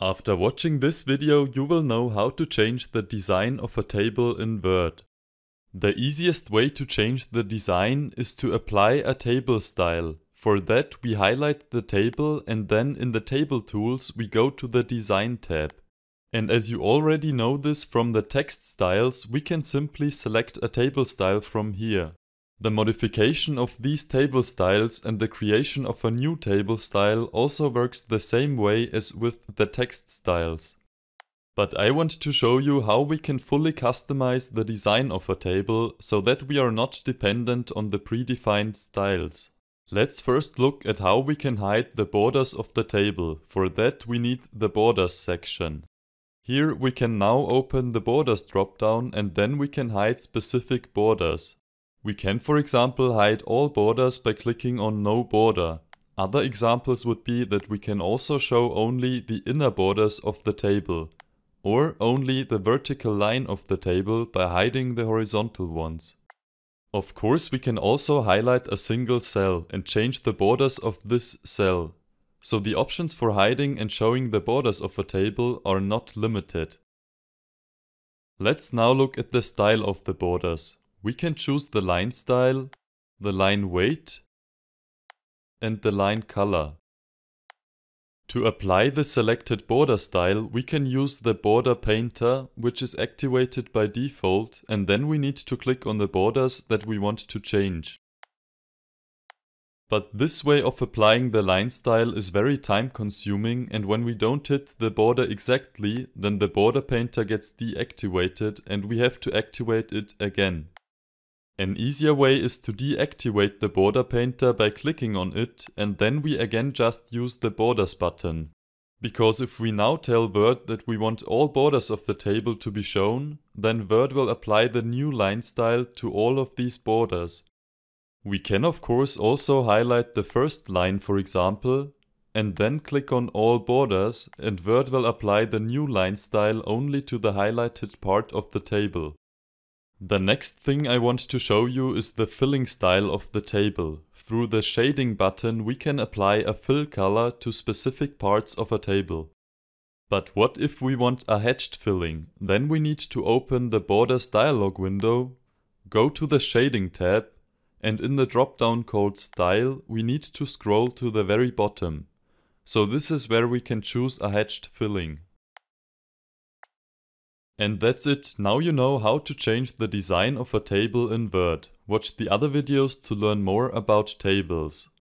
After watching this video you will know how to change the design of a table in Word. The easiest way to change the design is to apply a table style. For that we highlight the table and then in the table tools we go to the design tab. And as you already know this from the text styles, we can simply select a table style from here. The modification of these table styles and the creation of a new table style also works the same way as with the text styles. But I want to show you how we can fully customize the design of a table so that we are not dependent on the predefined styles. Let's first look at how we can hide the borders of the table. For that we need the borders section. Here we can now open the borders dropdown and then we can hide specific borders. We can for example hide all borders by clicking on no border. Other examples would be that we can also show only the inner borders of the table or only the vertical line of the table by hiding the horizontal ones. Of course we can also highlight a single cell and change the borders of this cell. So the options for hiding and showing the borders of a table are not limited. Let's now look at the style of the borders. We can choose the line style, the line weight, and the line color. To apply the selected border style, we can use the border painter, which is activated by default, and then we need to click on the borders that we want to change. But this way of applying the line style is very time consuming and when we don't hit the border exactly, then the border painter gets deactivated and we have to activate it again. An easier way is to deactivate the border painter by clicking on it and then we again just use the borders button. Because if we now tell Word that we want all borders of the table to be shown, then Word will apply the new line style to all of these borders. We can of course also highlight the first line for example, and then click on all borders and Word will apply the new line style only to the highlighted part of the table. The next thing I want to show you is the filling style of the table. Through the shading button we can apply a fill color to specific parts of a table. But what if we want a hatched filling? Then we need to open the Borders dialog window, go to the Shading tab, and in the drop-down called Style, we need to scroll to the very bottom. So this is where we can choose a hatched filling. And that's it, now you know how to change the design of a table in Word. Watch the other videos to learn more about tables.